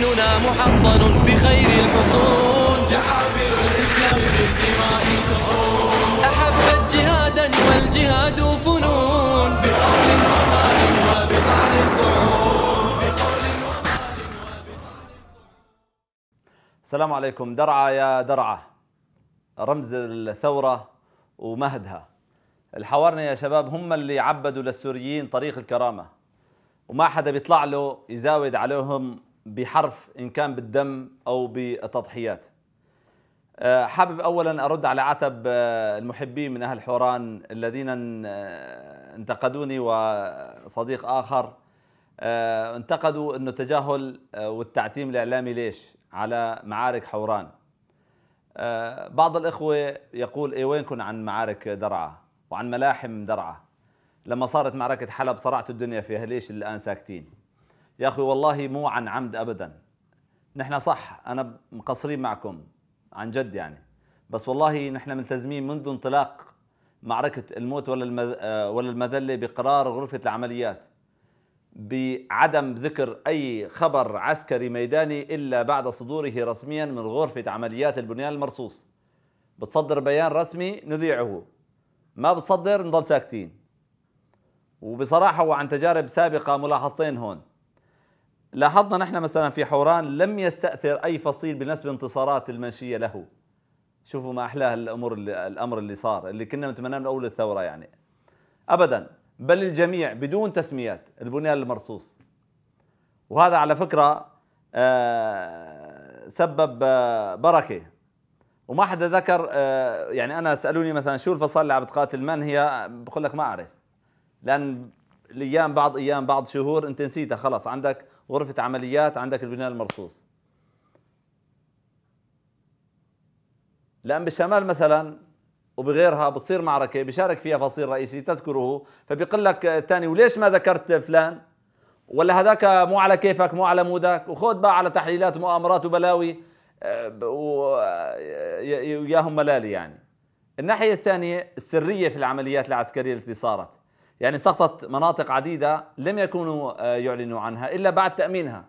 ديننا محصن بخير الحصون جحافل الإسلام بالدماء تصون أحبت جهادا والجهاد فنون بقول وقال وبطعن الضعون السلام عليكم درعا يا درعا رمز الثورة ومهدها الحوارنا يا شباب هم اللي عبدوا للسوريين طريق الكرامة وما حدا بيطلع له يزاود عليهم بحرف إن كان بالدم أو بالتضحيات آه، حابب أولا أرد على عتب آه، المحبين من أهل حوران الذين آه، انتقدوني وصديق آخر انتقدوا أنه التجاهل والتعتيم الإعلامي ليش على معارك حوران بعض الإخوة يقول إيه وينكم عن معارك درعا وعن ملاحم درعا لما صارت معركة حلب صرعت الدنيا فيها ليش الآن ساكتين يا أخي والله مو عن عمد أبدا نحن صح أنا مقصرين معكم عن جد يعني بس والله نحن ملتزمين منذ انطلاق معركة الموت ولا آه، ولا المذلة بقرار غرفة العمليات بعدم ذكر أي خبر عسكري ميداني إلا بعد صدوره رسميا من غرفة عمليات البنيان المرصوص بتصدر بيان رسمي نذيعه ما بتصدر نضل ساكتين وبصراحة وعن تجارب سابقة ملاحظتين هون لاحظنا نحن مثلا في حوران لم يستأثر أي فصيل بنسب انتصارات المنشية له شوفوا ما أحلاه الأمور اللي الأمر اللي صار اللي كنا نتمناه من أول الثورة يعني أبدا بل الجميع بدون تسميات البنيان المرصوص وهذا على فكرة آه سبب آه بركة وما حدا ذكر آه يعني أنا سألوني مثلا شو الفصائل اللي عم تقاتل من هي بقول لك ما أعرف لأن الايام بعض ايام بعض شهور انت نسيتها خلص عندك غرفه عمليات عندك البناء المرصوص لان بالشمال مثلا وبغيرها بتصير معركه بشارك فيها فصيل رئيسي تذكره فبيقول لك الثاني وليش ما ذكرت فلان ولا هذاك مو على كيفك مو على مودك وخذ بقى على تحليلات ومؤامرات وبلاوي آه، وياهم آه، ملالي يعني الناحيه الثانيه السريه في العمليات العسكريه التي صارت يعني سقطت مناطق عديدة لم يكونوا آه، يعلنوا عنها إلا بعد تأمينها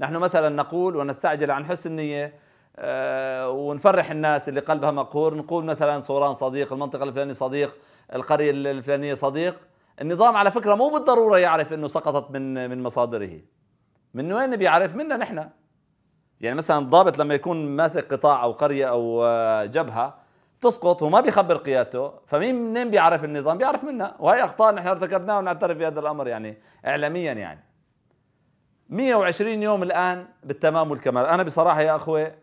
نحن مثلا نقول ونستعجل عن حسن النية آه، ونفرح الناس اللي قلبها مقهور نقول مثلا صوران صديق المنطقة الفلانية صديق القرية الفلانية صديق النظام على فكرة مو بالضرورة يعرف أنه سقطت من من مصادره من وين بيعرف منا نحن يعني مثلا الضابط لما يكون ماسك قطاع أو قرية أو آه، جبهة تسقط وما بيخبر قيادته فمين منين بيعرف النظام بيعرف منا وهي اخطاء نحن ارتكبناها ونعترف بهذا الامر يعني اعلاميا يعني 120 يوم الان بالتمام والكمال انا بصراحه يا اخوه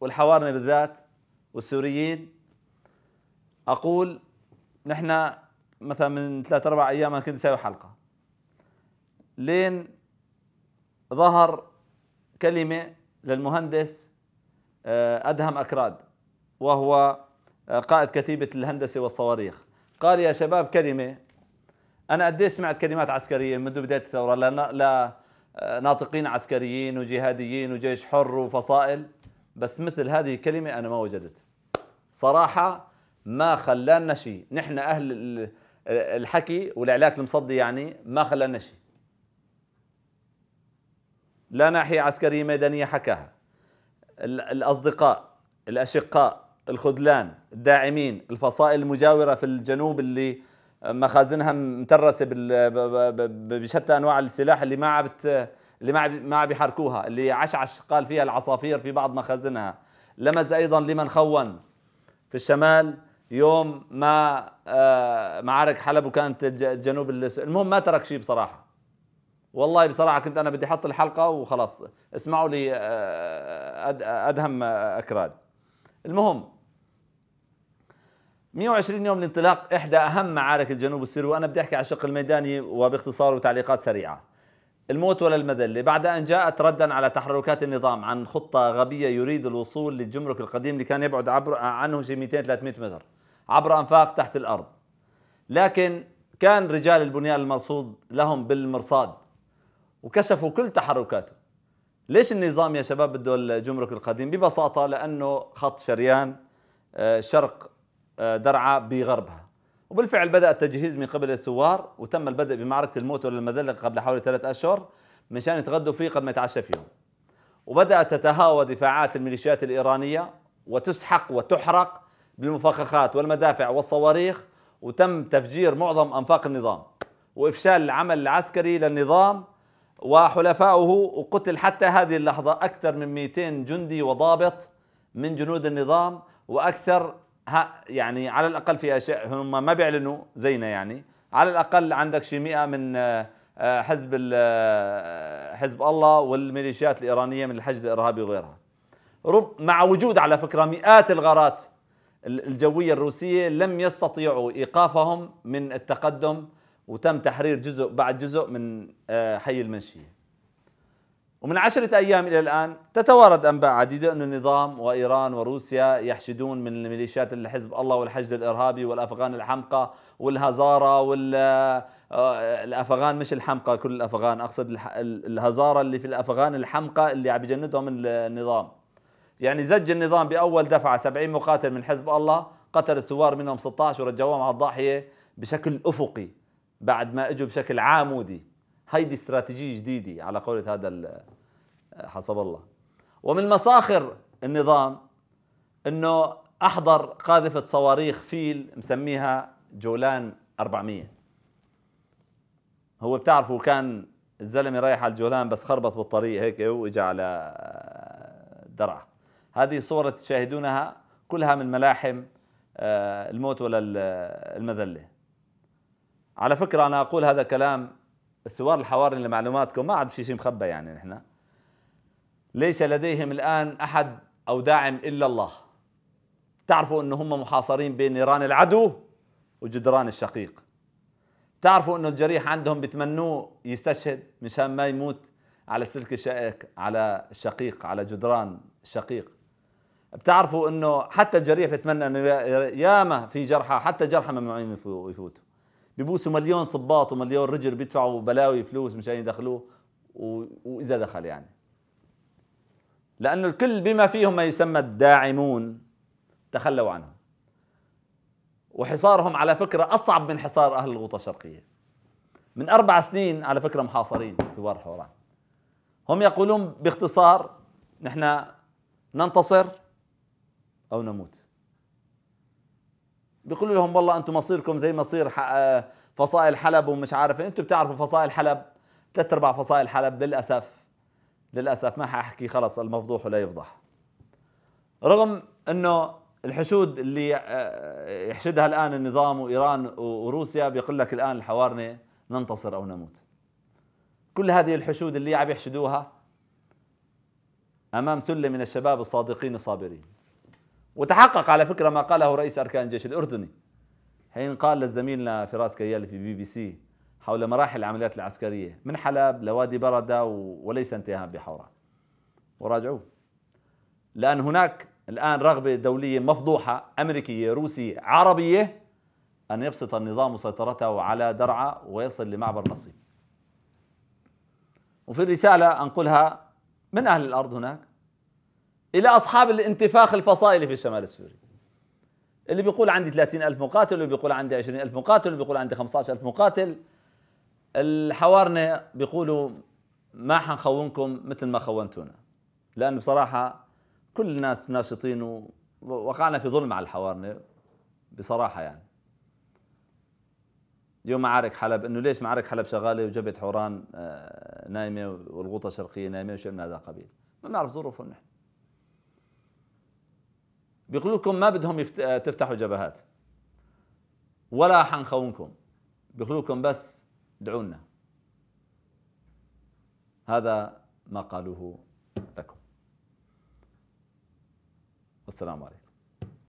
والحوارنا بالذات والسوريين اقول نحن مثلا من ثلاث اربع ايام انا كنت اسوي حلقه لين ظهر كلمه للمهندس آه، ادهم اكراد وهو قائد كتيبة الهندسة والصواريخ قال يا شباب كلمة أنا قديش إيه سمعت كلمات عسكرية منذ بداية الثورة لا آه، ناطقين عسكريين وجهاديين وجيش حر وفصائل بس مثل هذه الكلمة أنا ما وجدت صراحة ما خلانا شيء نحن أهل الحكي والعلاك المصدي يعني ما خلانا شيء لا ناحية عسكرية ميدانية حكاها الأصدقاء الأشقاء الخذلان الداعمين الفصائل المجاورة في الجنوب اللي مخازنها مترسة بشتى أنواع السلاح اللي ما عبت اللي ما ما عم اللي عشعش قال فيها العصافير في بعض مخازنها لمز أيضا لمن خون في الشمال يوم ما آه، معارك حلب وكانت الجنوب المهم ما ترك شيء بصراحة والله بصراحة كنت أنا بدي أحط الحلقة وخلاص اسمعوا لي آه، أدهم آه، أكراد المهم 120 يوم لانطلاق احدى اهم معارك الجنوب السوري وانا بدي احكي على الشق الميداني وباختصار وتعليقات سريعه الموت ولا المذلة بعد أن جاءت ردا على تحركات النظام عن خطة غبية يريد الوصول للجمرك القديم اللي كان يبعد عبر عنه شيء 200 300 متر عبر أنفاق تحت الأرض لكن كان رجال البنيان المرصود لهم بالمرصاد وكشفوا كل تحركاته ليش النظام يا شباب بده الجمرك القديم ببساطه لانه خط شريان آه، شرق آه، درعا بغربها وبالفعل بدأ التجهيز من قبل الثوار وتم البدء بمعركة الموت والمذلة قبل حوالي ثلاث أشهر مشان يتغدوا فيه قبل ما يتعشى فيهم وبدأت تتهاوى دفاعات الميليشيات الإيرانية وتسحق وتحرق بالمفخخات والمدافع والصواريخ وتم تفجير معظم أنفاق النظام وإفشال العمل العسكري للنظام وحلفائه وقتل حتى هذه اللحظة أكثر من 200 جندي وضابط من جنود النظام وأكثر يعني على الأقل في أشياء هم ما بيعلنوا زينا يعني على الأقل عندك شي 100 من آه، آه، حزب آه، حزب الله والميليشيات الإيرانية من الحشد الإرهابي وغيرها رب مع وجود على فكرة مئات الغارات الجوية الروسية لم يستطيعوا إيقافهم من التقدم وتم تحرير جزء بعد جزء من آه، حي المنشيه ومن عشرة أيام إلى الآن تتوارد أنباء عديدة أن النظام وإيران وروسيا يحشدون من الميليشيات الحزب الله والحشد الإرهابي والأفغان الحمقى والهزارة والأفغان آه، آه، مش الحمقى كل الأفغان أقصد الهزارة اللي في الأفغان الحمقى اللي عم بجندهم النظام يعني زج النظام بأول دفعة 70 مقاتل من حزب الله قتل الثوار منهم 16 ورجعوهم على الضاحية بشكل أفقي بعد ما اجوا بشكل عامودي هيدي استراتيجيه جديده على قولة هذا حسب الله ومن مصاخر النظام انه احضر قاذفه صواريخ فيل مسميها جولان 400 هو بتعرفوا كان الزلمه رايح على الجولان بس خربط بالطريق هيك واجى على درعا هذه صوره تشاهدونها كلها من ملاحم آه، الموت ولا المذله على فكره انا اقول هذا كلام الثوار الحواري لمعلوماتكم ما عاد في شيء مخبى يعني نحن ليس لديهم الان احد او داعم الا الله تعرفوا ان هم محاصرين بين نيران العدو وجدران الشقيق تعرفوا انه الجريح عندهم بتمنوه يستشهد مشان ما يموت على سلك الشائك على الشقيق على جدران الشقيق بتعرفوا انه حتى الجريح بتمنى انه ياما في جرحى حتى جرحى ممنوعين يفوتوا ببوسوا مليون صباط ومليون رجل بيدفعوا بلاوي فلوس مشان يدخلوه و... واذا دخل يعني لانه الكل بما فيهم ما يسمى الداعمون تخلوا عنهم وحصارهم على فكره اصعب من حصار اهل الغوطه الشرقيه من اربع سنين على فكره محاصرين في وار حوران هم يقولون باختصار نحن ننتصر او نموت بيقولوا لهم والله انتم مصيركم زي مصير آه، فصائل حلب ومش عارف إيه. انتم بتعرفوا فصائل حلب ثلاث ارباع فصائل حلب للاسف للاسف ما حاحكي خلص المفضوح لا يفضح رغم انه الحشود اللي آه، يحشدها الان النظام وايران وروسيا بيقول لك الان الحوارنه ننتصر او نموت كل هذه الحشود اللي عم يحشدوها امام ثله من الشباب الصادقين الصابرين وتحقق على فكرة ما قاله رئيس أركان الجيش الأردني حين قال لزميلنا فراس كيال في بي بي سي حول مراحل العمليات العسكرية من حلب لوادي بردة وليس انتهاء بحوران وراجعوه لأن هناك الآن رغبة دولية مفضوحة أمريكية روسية عربية أن يبسط النظام سيطرته على درعا ويصل لمعبر نصيب وفي رسالة أنقلها من أهل الأرض هناك إلى أصحاب الانتفاخ الفصائلي في الشمال السوري اللي بيقول عندي 30 ألف مقاتل واللي بيقول عندي 20 ألف مقاتل واللي بيقول عندي 15 ألف مقاتل الحوارنة بيقولوا ما حنخونكم مثل ما خونتونا لأن بصراحة كل الناس ناشطين ووقعنا في ظلم على الحوارنة بصراحة يعني يوم معارك حلب انه ليش معارك حلب شغاله وجبهه حوران آه، نايمه والغوطه الشرقيه نايمه وشيء من هذا القبيل ما بنعرف ظروفهم نحن بيقولوا لكم ما بدهم آه، تفتحوا جبهات ولا حنخونكم بيقولوا لكم بس ادعوا لنا هذا ما قالوه لكم والسلام عليكم